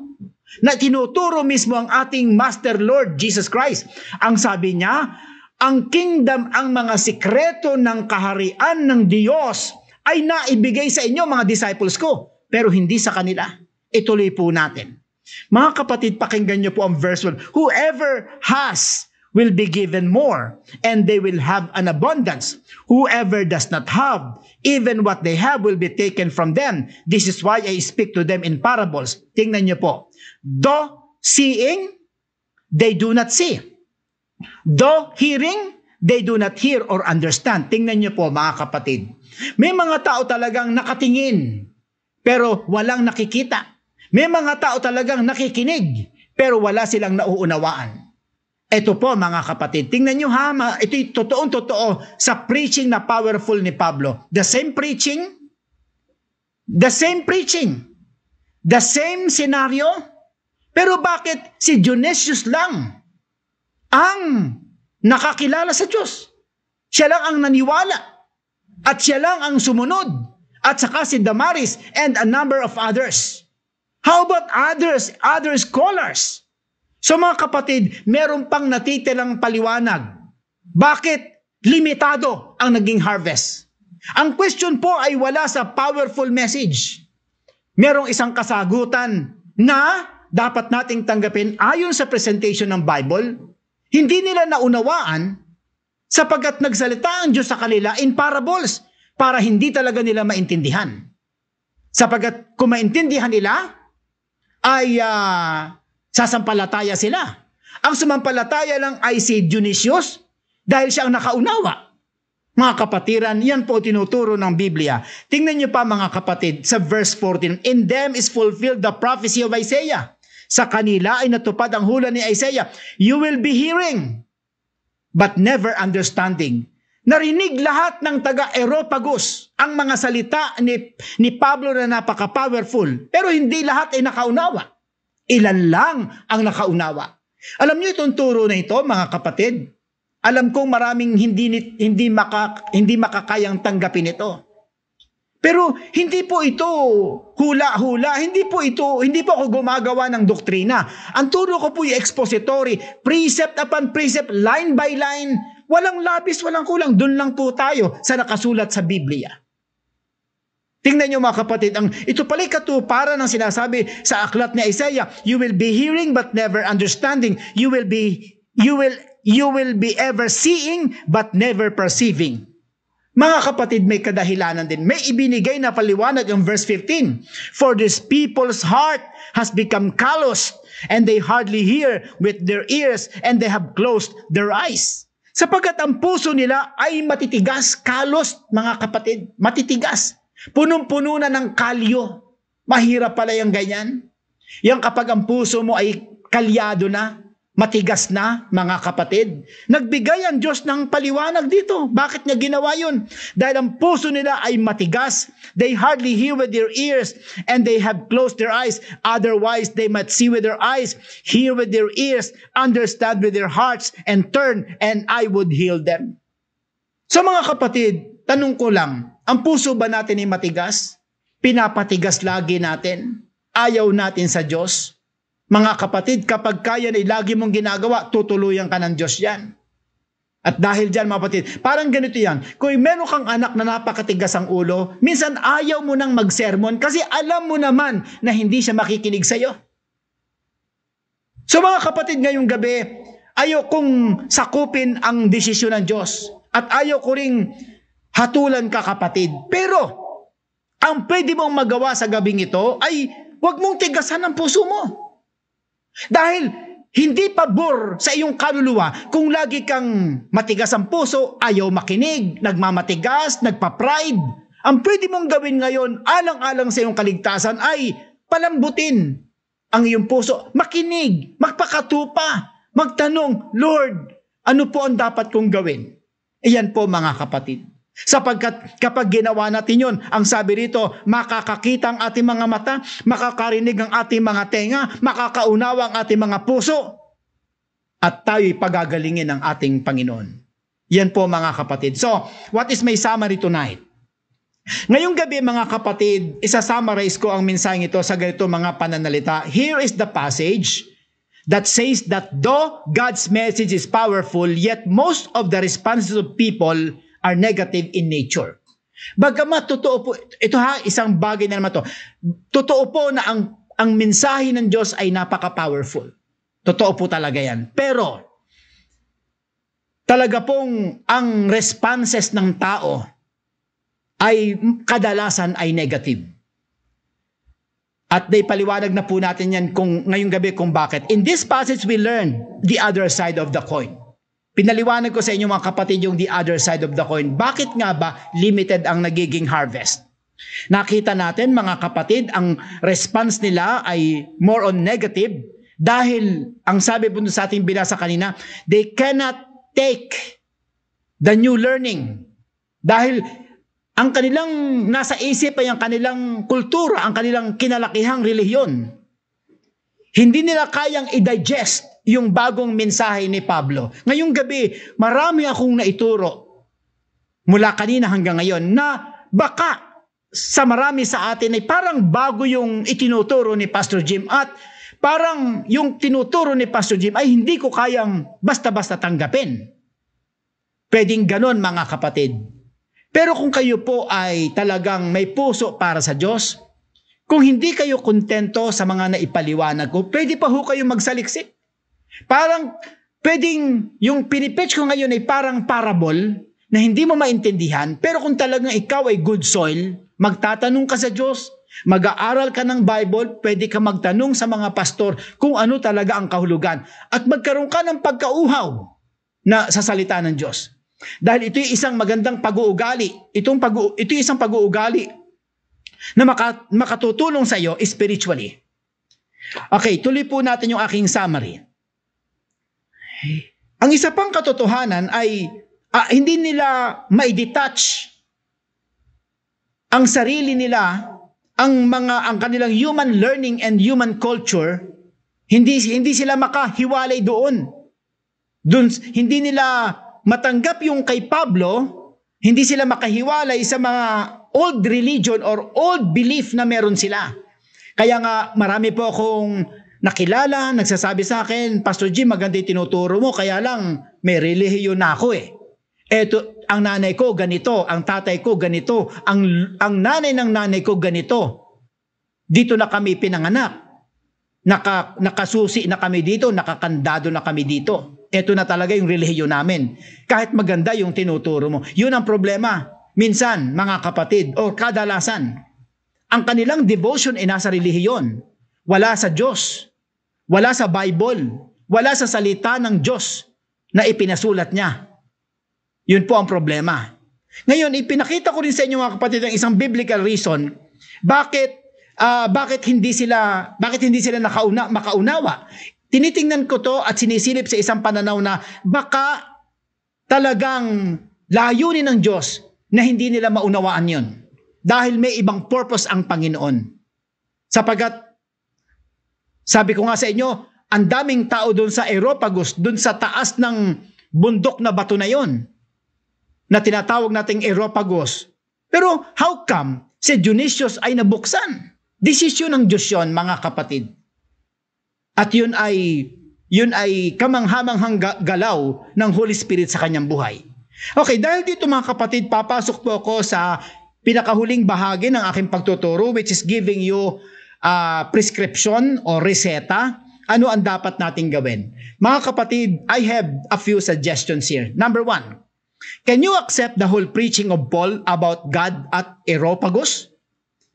na tinuturo mismo ang ating Master Lord Jesus Christ. Ang sabi niya, ang kingdom, ang mga sikreto ng kaharian ng Diyos ay naibigay sa inyo mga disciples ko, pero hindi sa kanila. Ituloy po natin. Mga kapatid, pakinggan niyo po ang verse 1. Whoever has will be given more, and they will have an abundance. Whoever does not have, even what they have will be taken from them. This is why I speak to them in parables. Tingnan niyo po. Though seeing, they do not see. Though hearing, they do not hear or understand. Tingnan niyo po mga kapatid. May mga tao talagang nakatingin, pero walang nakikita. May mga tao talagang nakikinig, pero wala silang nauunawaan. Ito po mga kapatid, tingnan nyo ha, ito'y totoong-totoo sa preaching na powerful ni Pablo. The same preaching, the same preaching, the same scenario, pero bakit si Dionysius lang ang nakakilala sa Diyos? Siya lang ang naniwala at siya lang ang sumunod at saka si Damaris and a number of others. How about others, other scholars? So mga kapatid, meron pang natitilang paliwanag. Bakit limitado ang naging harvest? Ang question po ay wala sa powerful message. Merong isang kasagutan na dapat nating tanggapin ayon sa presentation ng Bible, hindi nila naunawaan sapagkat nagsalita ang Diyos sa kanila in parables para hindi talaga nila maintindihan. Sapagkat kung maintindihan nila, ay uh, sasampalataya sila. Ang sumampalataya lang ay si Dionysius dahil siya ang nakaunawa. Mga kapatiran, yan po tinuturo ng Biblia. Tingnan niyo pa mga kapatid sa verse 14. In them is fulfilled the prophecy of Isaiah. Sa kanila ay natupad ang hula ni Isaiah. You will be hearing, but never understanding Narinig lahat ng taga-Eropagos ang mga salita ni, ni Pablo na napaka-powerful, pero hindi lahat ay nakaunawa. Ilan lang ang nakaunawa. Alam niyo itong turo na ito, mga kapatid? Alam kong maraming hindi, hindi, maka, hindi makakayang tanggapin ito. Pero hindi po ito hula-hula, hindi po ito, hindi po ako gumagawa ng doktrina. Ang turo ko po ay expository, precept upon precept, line by line, Walang labis, walang kulang. Doon lang po tayo sa nakasulat sa Biblia. Tingnan niyo mga kapatid, ang, ito pala'y katuparan ng sinasabi sa aklat ni Isaiah, you will be hearing but never understanding. You will be, you will, you will be ever seeing but never perceiving. Mga kapatid, may kadahilanan din. May ibinigay na paliwanag yung verse 15. For this people's heart has become callous and they hardly hear with their ears, and they have closed their eyes. Sapagat ang puso nila ay matitigas, kalos, mga kapatid. Matitigas. Punong-puno na ng kalyo. Mahirap pala yung ganyan. Yung kapag ang puso mo ay kalyado na, Matigas na, mga kapatid. Nagbigay ang Diyos ng paliwanag dito. Bakit niya ginawa yun? Dahil ang puso nila ay matigas. They hardly hear with their ears and they have closed their eyes. Otherwise, they might see with their eyes, hear with their ears, understand with their hearts, and turn, and I would heal them. So mga kapatid, tanong ko lang, ang puso ba natin ay matigas? Pinapatigas lagi natin? Ayaw natin sa Diyos? Mga kapatid, kapag kaya na lagi mong ginagawa, tutuluyan ka ng Diyos yan. At dahil dyan, mga kapatid, parang ganito yan. Kung meron kang anak na napakatigas ang ulo, minsan ayaw mo nang mag-sermon kasi alam mo naman na hindi siya makikinig sa'yo. So mga kapatid, ngayong gabi, ayaw kong sakupin ang desisyon ng Diyos. At ayaw ko ring hatulan ka kapatid. Pero, ang pwede mong magawa sa gabing ito ay huwag mong tigasan ang puso mo. Dahil hindi pabor sa iyong kaluluwa kung lagi kang matigas ang puso, ayaw makinig, nagmamatigas, nagpa-pride. Ang pwede mong gawin ngayon, alang-alang sa iyong kaligtasan ay palambutin ang iyong puso, makinig, magpakatupa, magtanong, Lord, ano po ang dapat kong gawin? Iyan po mga kapatid. Sapagkat kapag ginawa natin yun, ang sabi rito, makakakita ang ating mga mata, makakarinig ang ating mga tenga, makakaunawa ang ating mga puso, at tayo'y pagagalingin ng ating Panginoon. Yan po mga kapatid. So, what is my summary tonight? Ngayong gabi mga kapatid, isa-summarize ko ang mensaheng ito sa ganito mga pananalita. Here is the passage that says that though God's message is powerful, yet most of the responses of people are negative in nature. Bagamat totoo po, ito ha, isang bagay na naman to. Totoo po na ang, ang mensahe ng Diyos ay napaka-powerful. Totoo po talaga yan. Pero, talaga pong ang responses ng tao ay kadalasan ay negative. At paliwanag na po natin yan kung, ngayong gabi kung bakit. In this passage, we learn the other side of the coin. Pinaliwanag ko sa inyo mga kapatid yung the other side of the coin. Bakit nga ba limited ang nagiging harvest? Nakita natin mga kapatid, ang response nila ay more on negative dahil ang sabi po sa ating binasa kanina, they cannot take the new learning. Dahil ang kanilang nasa isip ay ang kanilang kultura, ang kanilang kinalakihang relihiyon. Hindi nila kayang i-digest yung bagong mensahe ni Pablo. Ngayong gabi, marami akong naituro mula kanina hanggang ngayon na baka sa marami sa atin ay parang bago yung itinuturo ni Pastor Jim at parang yung tinuturo ni Pastor Jim ay hindi ko kayang basta-basta tanggapin. Pwedeng ganon mga kapatid. Pero kung kayo po ay talagang may puso para sa Diyos, kung hindi kayo kontento sa mga naipaliwanag ko, pwede pa ho kayo magsaliksik. Parang pwedeng yung pinipitch ko ngayon ay parang parable na hindi mo maintindihan, pero kung talagang ikaw ay good soil, magtatanong ka sa Diyos, mag-aaral ka ng Bible, pwede ka magtanong sa mga pastor kung ano talaga ang kahulugan at magkaroon ka ng pagkauhaw na sa salita ng Diyos. Dahil ito'y isang magandang pag-uugali. Itong pag ito'y isang pag-uugali na makatutulong sa iyo spiritually. Okay, tuloy po natin yung aking summary. Ang isa pang katotohanan ay ah, hindi nila mai-detach ang sarili nila, ang mga ang kanilang human learning and human culture, hindi hindi sila makahiwalay doon. Doon hindi nila matanggap yung kay Pablo, hindi sila makahiwalay sa mga old religion or old belief na meron sila. Kaya nga marami po akong nakilala, nagsasabi sa akin, Pastor Jim, maganda yung tinuturo mo, kaya lang may relihiyon na ako eh. Eto, ang nanay ko ganito, ang tatay ko ganito, ang, ang nanay ng nanay ko ganito. Dito na kami pinanganak. Naka, nakasusi na kami dito, nakakandado na kami dito. Ito na talaga yung relihiyon namin. Kahit maganda yung tinuturo mo. Yun ang problema. Minsan, mga kapatid, o kadalasan, ang kanilang devotion ay nasa relihiyon wala sa Diyos. Wala sa Bible, wala sa salita ng Diyos na ipinasulat niya. Yun po ang problema. Ngayon, ipinakita ko rin sa inyo mga kapatid ang isang biblical reason bakit uh, bakit hindi sila bakit hindi sila nakauna makaunawa. Tinitingnan ko to at sinisilip sa isang pananaw na baka talagang layunin ng Diyos na hindi nila maunawaan yun. Dahil may ibang purpose ang Panginoon. Sapagat sabi ko nga sa inyo, ang daming tao doon sa Aeropagus, doon sa taas ng bundok na bato na yon na tinatawag nating Aeropagus. Pero how come si Dionysius ay nabuksan? Desisyon ng Diyos yun, mga kapatid. At yun ay yun ay kamanghamanghang galaw ng Holy Spirit sa kanyang buhay. Okay, dahil dito mga kapatid, papasok po ako sa pinakahuling bahagi ng aking pagtuturo which is giving you uh, prescription o reseta, ano ang dapat nating gawin? Mga kapatid, I have a few suggestions here. Number one, can you accept the whole preaching of Paul about God at Areopagus?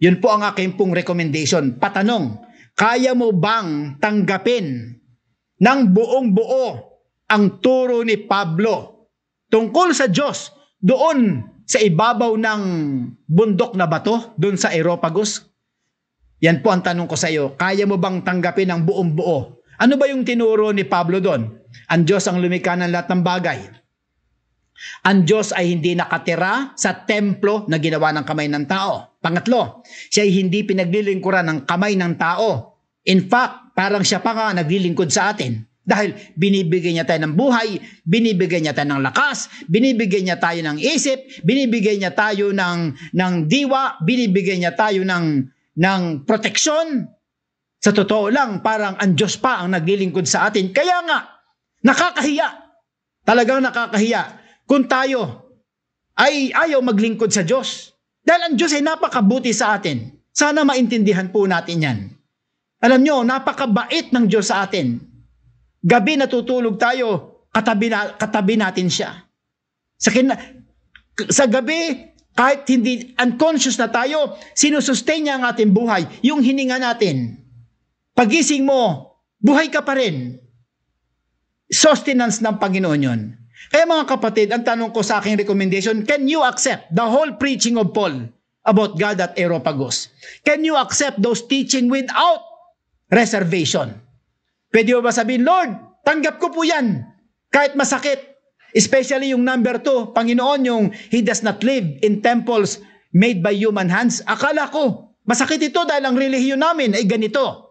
Yun po ang aking pong recommendation. Patanong, kaya mo bang tanggapin ng buong buo ang turo ni Pablo tungkol sa Diyos doon sa ibabaw ng bundok na bato, doon sa Areopagus? Yan po ang tanong ko sa iyo. Kaya mo bang tanggapin ang buong buo? Ano ba yung tinuro ni Pablo doon? Ang Diyos ang lumikha ng lahat ng bagay. Ang Diyos ay hindi nakatira sa templo na ginawa ng kamay ng tao. Pangatlo, siya ay hindi pinaglilingkuran ng kamay ng tao. In fact, parang siya pa nga naglilingkod sa atin. Dahil binibigyan niya tayo ng buhay, binibigyan niya tayo ng lakas, binibigyan niya tayo ng isip, binibigyan niya tayo ng, ng diwa, binibigyan niya tayo ng ng proteksyon. Sa totoo lang, parang ang Diyos pa ang naglilingkod sa atin. Kaya nga, nakakahiya. Talagang nakakahiya. Kung tayo ay ayaw maglingkod sa Diyos. Dahil ang Diyos ay napakabuti sa atin. Sana maintindihan po natin yan. Alam nyo, napakabait ng Diyos sa atin. Gabi natutulog tayo, katabi, na, katabi natin siya. Sa, kina, sa gabi, kahit hindi unconscious na tayo, sinusustain niya ang ating buhay, yung hininga natin. Pagising mo, buhay ka pa rin. Sustenance ng Panginoon yon. Kaya mga kapatid, ang tanong ko sa aking recommendation, can you accept the whole preaching of Paul about God at Aeropagos? Can you accept those teaching without reservation? Pwede mo ba sabihin, Lord, tanggap ko po yan, kahit masakit, Especially yung number 2, Panginoon, yung He does not live in temples made by human hands. Akala ko, masakit ito dahil ang relihiyon namin ay ganito.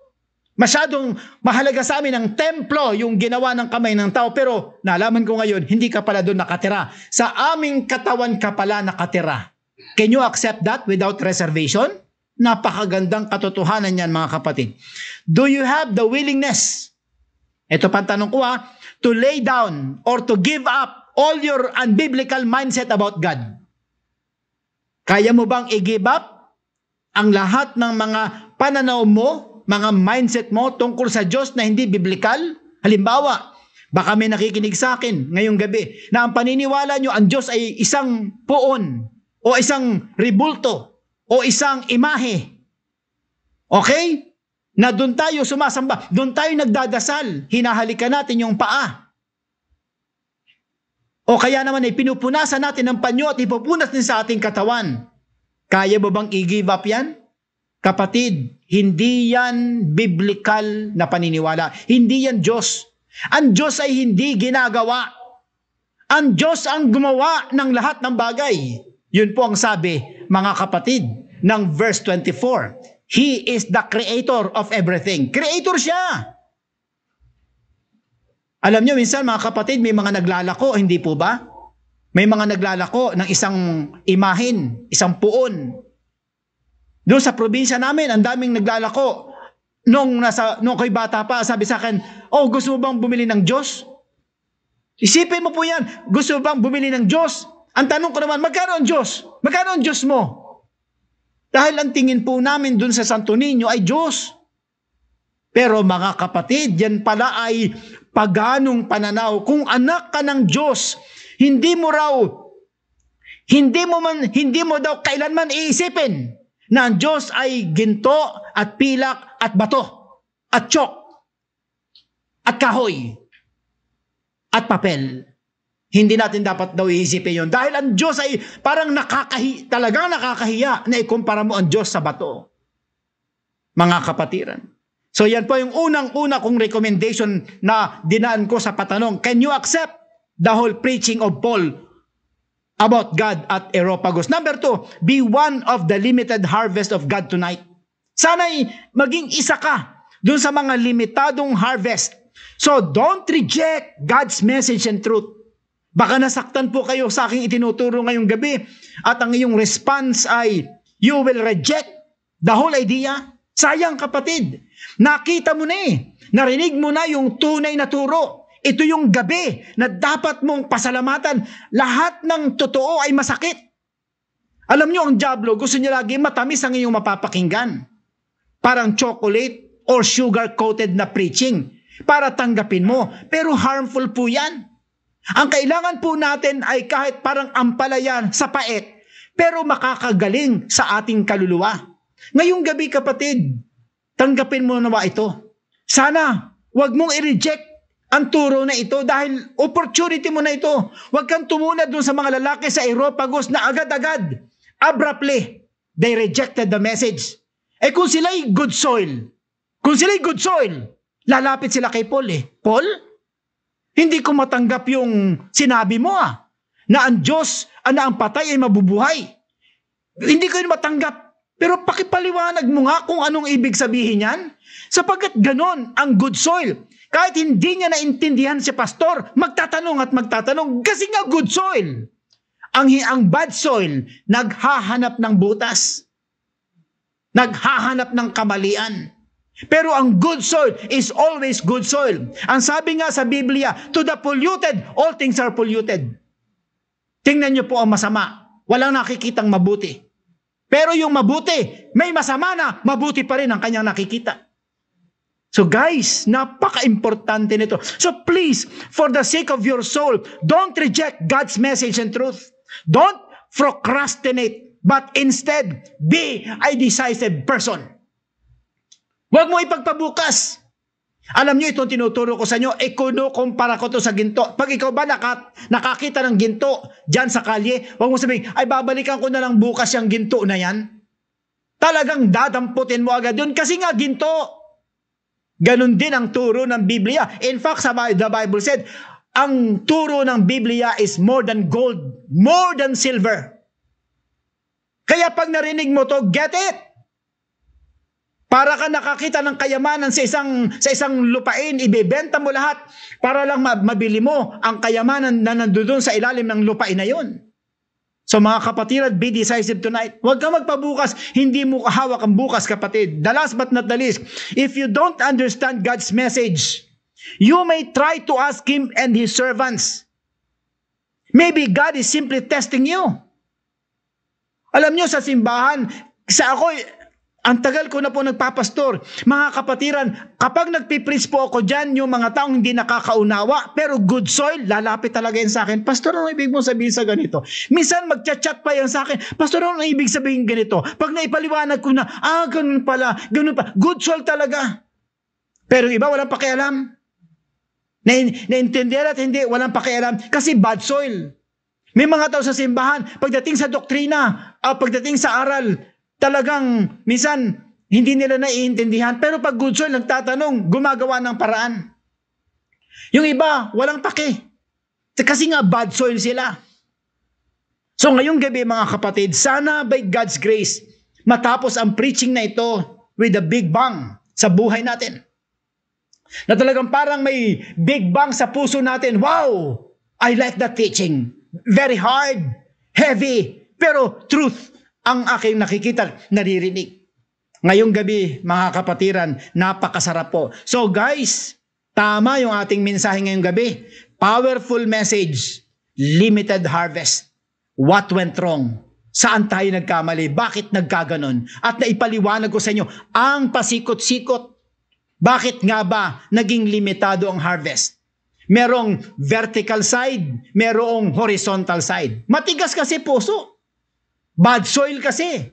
Masyadong mahalaga sa amin ang templo, yung ginawa ng kamay ng tao. Pero nalaman ko ngayon, hindi ka pala doon nakatira. Sa aming katawan ka pala nakatira. Can you accept that without reservation? Napakagandang katotohanan yan mga kapatid. Do you have the willingness? Ito pa tanong ko ah, to lay down or to give up all your unbiblical mindset about God? Kaya mo bang i-give up ang lahat ng mga pananaw mo, mga mindset mo tungkol sa Diyos na hindi biblical? Halimbawa, baka may nakikinig sa akin ngayong gabi na ang paniniwala nyo ang Diyos ay isang puon o isang ribulto o isang imahe. Okay? na doon tayo sumasamba, doon tayo nagdadasal, hinahalikan natin yung paa. O kaya naman ay pinupunasan natin ng panyo at ipupunas din sa ating katawan. Kaya ba bang i-give up yan? Kapatid, hindi yan biblical na paniniwala. Hindi yan Diyos. Ang Diyos ay hindi ginagawa. Ang Diyos ang gumawa ng lahat ng bagay. Yun po ang sabi, mga kapatid, ng verse 24. He is the creator of everything. Creator siya. Alam niyo minsan mga kapatid, may mga naglalako, hindi po ba? May mga naglalako ng isang imahin, isang puon. Doon sa probinsya namin, ang daming naglalako. Nung, nasa, nung ko'y bata pa, sabi sa akin, oh, gusto mo bang bumili ng Diyos? Isipin mo po yan, gusto mo bang bumili ng Diyos? Ang tanong ko naman, magkano ang Diyos? Magkano ang Diyos mo? Dahil ang tingin po namin dun sa Santo Niño ay Diyos. Pero mga kapatid, yan pala ay paganong pananaw. Kung anak ka ng Diyos, hindi mo raw, hindi mo, man, hindi mo daw kailanman iisipin na ang Diyos ay ginto at pilak at bato at chok at kahoy at papel. Hindi natin dapat daw iisipin yon Dahil ang Diyos ay parang nakakahi, talagang nakakahiya na ikumpara mo ang Diyos sa bato. Mga kapatiran. So yan po yung unang-una kong recommendation na dinaan ko sa patanong. Can you accept the whole preaching of Paul about God at Aeropagus? Number two, be one of the limited harvest of God tonight. Sana'y maging isa ka dun sa mga limitadong harvest. So don't reject God's message and truth. Baka nasaktan po kayo sa aking itinuturo ngayong gabi at ang iyong response ay, you will reject the whole idea. Sayang kapatid, nakita mo na eh, narinig mo na yung tunay na turo. Ito yung gabi na dapat mong pasalamatan. Lahat ng totoo ay masakit. Alam niyo ang Diablo, gusto niya lagi matamis ang iyong mapapakinggan. Parang chocolate or sugar-coated na preaching para tanggapin mo. Pero harmful po yan. Ang kailangan po natin ay kahit parang ampalayan sa pait, pero makakagaling sa ating kaluluwa. Ngayong gabi kapatid, tanggapin mo nawa ito. Sana, wag mong i-reject ang turo na ito dahil opportunity mo na ito. Huwag kang tumunad dun sa mga lalaki sa Aeropagos na agad-agad, abruptly, they rejected the message. Eh kung sila'y good soil, kung sila'y good soil, lalapit sila kay Paul eh. Paul, hindi ko matanggap yung sinabi mo ah, na ang Diyos, ah, na ang patay ay mabubuhay. Hindi ko yun matanggap. Pero pakipaliwanag mo nga kung anong ibig sabihin yan. Sapagkat ganon ang good soil. Kahit hindi niya naintindihan si pastor, magtatanong at magtatanong kasi nga good soil. Ang, ang bad soil, naghahanap ng butas. Naghahanap ng kamalian. Pero ang good soil is always good soil. Ang sabi nga sa Biblia, to the polluted, all things are polluted. Tingnan niyo po ang masama. Walang nakikitang mabuti. Pero yung mabuti, may masama na, mabuti pa rin ang kanyang nakikita. So guys, napaka-importante nito. So please, for the sake of your soul, don't reject God's message and truth. Don't procrastinate, but instead, be a decisive person. Huwag mo ipagpabukas. Alam niyo, itong tinuturo ko sa inyo, eh, ikuno-kumpara ko to sa ginto. Pag ikaw ba nakat, nakakita ng ginto dyan sa kalye, huwag mo sabihin, ay babalikan ko na lang bukas yung ginto na yan. Talagang dadamputin mo agad yun kasi nga ginto. Ganon din ang turo ng Biblia. In fact, sa the Bible said, ang turo ng Biblia is more than gold, more than silver. Kaya pag narinig mo to, get it. Para ka nakakita ng kayamanan sa isang sa isang lupain, ibebenta mo lahat para lang mabili mo ang kayamanan na nandoon sa ilalim ng lupain na 'yon. So mga kapatid, be decisive tonight. Huwag kang magpabukas, hindi mo kahawak ang bukas kapatid. The last but not the least, if you don't understand God's message, you may try to ask Him and His servants. Maybe God is simply testing you. Alam nyo sa simbahan, sa ako, ang tagal ko na po nagpapastor. Mga kapatiran, kapag nagpipreach po ako dyan, yung mga taong hindi nakakaunawa, pero good soil, lalapit talaga yan sa akin. Pastor, ano ibig mong sabihin sa ganito? Minsan magchat-chat pa yan sa akin. Pastor, ano ibig sabihin ganito? Pag naipaliwanag ko na, ah, ganun pala, ganun pa. Good soil talaga. Pero iba, walang pakialam. Na, naintindihan at hindi, walang pakialam. Kasi bad soil. May mga tao sa simbahan, pagdating sa doktrina, uh, pagdating sa aral, talagang minsan hindi nila naiintindihan. Pero pag good soil, nagtatanong, gumagawa ng paraan. Yung iba, walang pake. Kasi nga bad soil sila. So ngayong gabi mga kapatid, sana by God's grace, matapos ang preaching na ito with a big bang sa buhay natin. Na talagang parang may big bang sa puso natin. Wow! I like that teaching. Very hard, heavy, pero truth ang aking nakikita, naririnig. Ngayong gabi, mga kapatiran, napakasarap po. So guys, tama yung ating mensahe ngayong gabi. Powerful message, limited harvest. What went wrong? Saan tayo nagkamali? Bakit nagkaganon? At naipaliwanag ko sa inyo ang pasikot-sikot. Bakit nga ba naging limitado ang harvest? Merong vertical side, merong horizontal side. Matigas kasi puso. Bad soil kasi.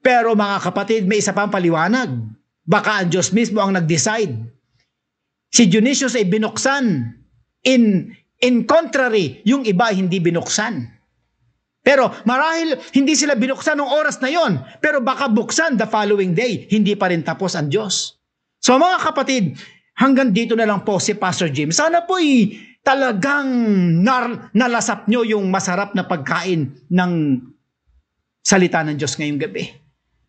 Pero mga kapatid, may isa pang paliwanag. Baka ang Diyos mismo ang nag-decide. Si Dionysius ay binuksan. In, in contrary, yung iba hindi binuksan. Pero marahil hindi sila binuksan ng oras na yon, pero baka buksan the following day, hindi pa rin tapos ang Diyos. So mga kapatid, hanggang dito na lang po si Pastor Jim. Sana po'y talagang nar- nalasap nyo yung masarap na pagkain ng salita ng Diyos ngayong gabi.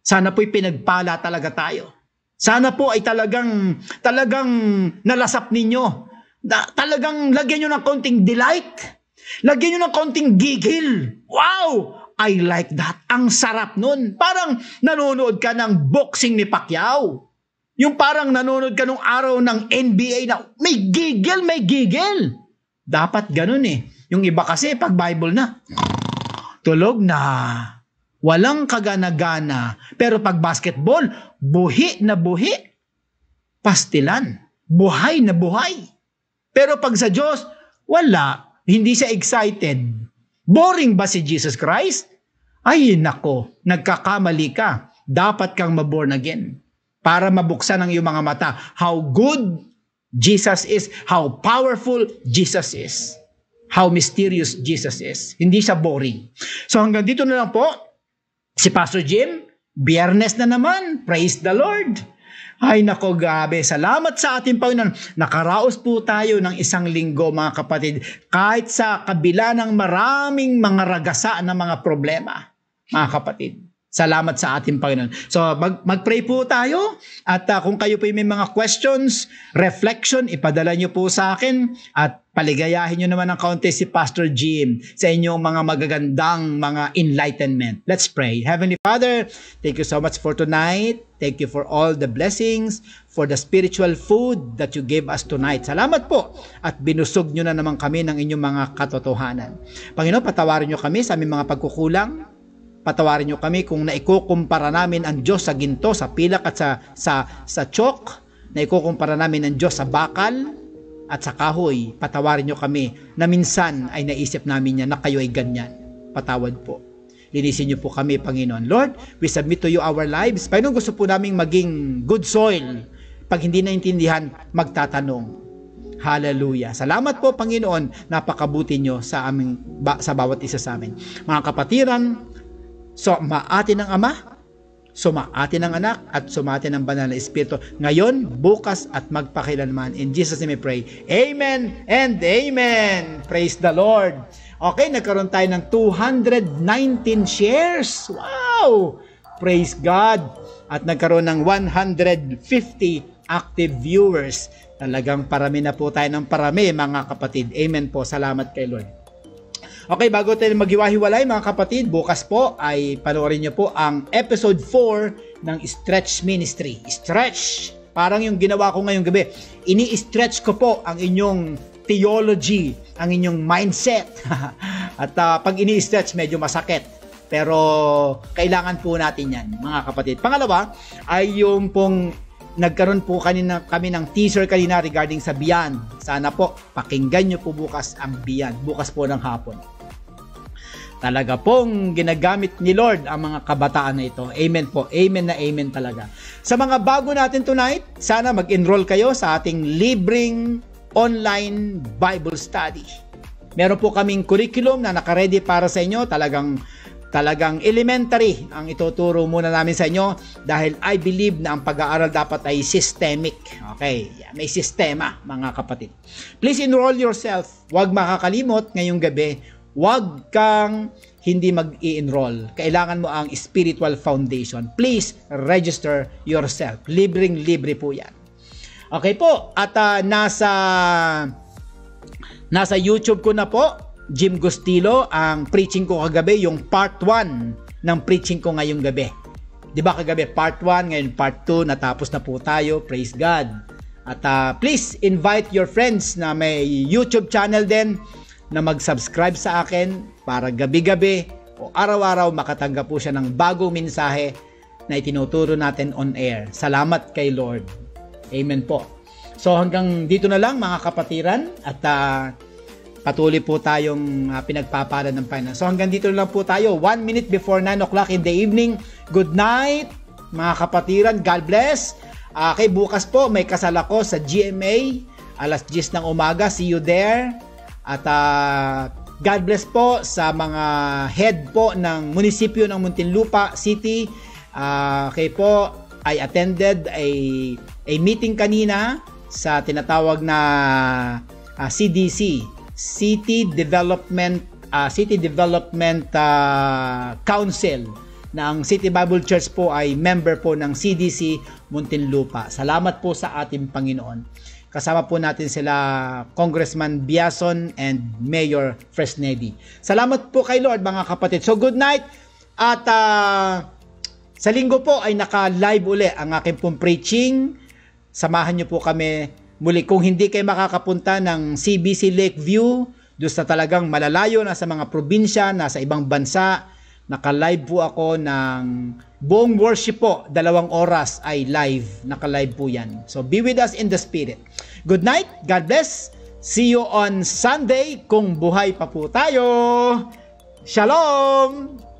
Sana po'y pinagpala talaga tayo. Sana po ay talagang, talagang nalasap ninyo. Da, talagang lagyan nyo ng konting delight. Lagyan nyo ng konting gigil. Wow! I like that. Ang sarap nun. Parang nanonood ka ng boxing ni Pacquiao. Yung parang nanonood ka nung araw ng NBA na may gigil, may gigil. Dapat ganun eh. Yung iba kasi pag Bible na, tulog na walang kaganagana. Pero pag basketball, buhi na buhi, pastilan, buhay na buhay. Pero pag sa Diyos, wala, hindi siya excited. Boring ba si Jesus Christ? Ay nako, nagkakamali ka. Dapat kang maborn again para mabuksan ang iyong mga mata. How good Jesus is, how powerful Jesus is, how mysterious Jesus is. Hindi siya boring. So hanggang dito na lang po Si Pastor Jim, biyernes na naman. Praise the Lord. Ay nako gabi, salamat sa ating Panginoon. Nakaraos po tayo ng isang linggo mga kapatid, kahit sa kabila ng maraming mga ragasa na mga problema, mga kapatid. Salamat sa ating Panginoon. So mag- mag-pray po tayo at uh, kung kayo po may mga questions, reflection, ipadala niyo po sa akin at Paligayahin nyo naman ng kaunti si Pastor Jim sa inyong mga magagandang mga enlightenment. Let's pray. Heavenly Father, thank you so much for tonight. Thank you for all the blessings, for the spiritual food that you gave us tonight. Salamat po at binusog nyo na naman kami ng inyong mga katotohanan. Panginoon, patawarin nyo kami sa aming mga pagkukulang, Patawarin nyo kami kung naikukumpara namin ang Diyos sa ginto, sa pilak at sa, sa, sa chok, naikukumpara namin ang Diyos sa bakal, at sa kahoy, patawarin nyo kami na minsan ay naisip namin niya na kayo ay ganyan. Patawad po. Linisin niyo po kami, Panginoon. Lord, we submit to you our lives. Panginoon, gusto po naming maging good soil. Pag hindi naintindihan, magtatanong. Hallelujah. Salamat po, Panginoon. Napakabuti nyo sa, aming, sa bawat isa sa amin. Mga kapatiran, so maatin ng Ama, sumaatin ang anak at sumatin ang banal na espiritu ngayon, bukas at magpakilanman. In Jesus name we pray. Amen and amen. Praise the Lord. Okay, nagkaroon tayo ng 219 shares. Wow! Praise God. At nagkaroon ng 150 active viewers. Talagang parami na po tayo ng parami mga kapatid. Amen po. Salamat kay Lord. Okay, bago tayo maghiwa-hiwalay mga kapatid, bukas po ay panoorin niyo po ang episode 4 ng Stretch Ministry. Stretch! Parang yung ginawa ko ngayong gabi. Ini-stretch ko po ang inyong theology, ang inyong mindset. At uh, pag ini-stretch, medyo masakit. Pero kailangan po natin yan, mga kapatid. Pangalawa ay yung pong nagkaroon po kanina, kami ng teaser kanina regarding sa Bian. Sana po, pakinggan nyo po bukas ang Bian. Bukas po ng hapon. Talaga pong ginagamit ni Lord ang mga kabataan na ito. Amen po. Amen na amen talaga. Sa mga bago natin tonight, sana mag-enroll kayo sa ating libreng online Bible study. Meron po kaming curriculum na nakaredy para sa inyo. Talagang talagang elementary ang ituturo muna namin sa inyo dahil I believe na ang pag-aaral dapat ay systemic. Okay, may sistema mga kapatid. Please enroll yourself. Huwag makakalimot ngayong gabi Huwag kang hindi mag enroll Kailangan mo ang spiritual foundation. Please register yourself. Libreng libre po 'yan. Okay po, at uh, nasa nasa YouTube ko na po Jim Gustilo ang preaching ko kagabi, yung part 1 ng preaching ko ngayong gabi. 'Di ba kagabi part 1, ngayon part 2, natapos na po tayo. Praise God. At uh, please invite your friends na may YouTube channel din na mag-subscribe sa akin para gabi-gabi o araw-araw makatanggap po siya ng bagong mensahe na itinuturo natin on air. Salamat kay Lord. Amen po. So hanggang dito na lang mga kapatiran at uh, patuloy po tayong uh, ah, pinagpapala ng Panginoon. So hanggang dito na lang po tayo. One minute before 9 o'clock in the evening. Good night mga kapatiran. God bless. Okay, ah, bukas po may kasal ako sa GMA alas 10 ng umaga. See you there. At uh, God bless po sa mga head po ng munisipyo ng Muntinlupa City. Uh, ah, okay po, I attended a, a meeting kanina sa tinatawag na uh, ah, CDC, City Development uh, City Development uh, Council na ang City Bible Church po ay member po ng CDC Muntinlupa. Salamat po sa ating Panginoon. Kasama po natin sila Congressman Biason and Mayor Fresnedi. Salamat po kay Lord mga kapatid. So good night at uh, sa linggo po ay naka-live uli ang aking pong preaching. Samahan niyo po kami muli. Kung hindi kayo makakapunta ng CBC Lakeview, doon sa talagang malalayo na sa mga probinsya, nasa ibang bansa, Naka-live po ako ng buong worship po, dalawang oras ay live. Naka-live po yan. So be with us in the spirit. Good night. God bless. See you on Sunday kung buhay pa po tayo. Shalom!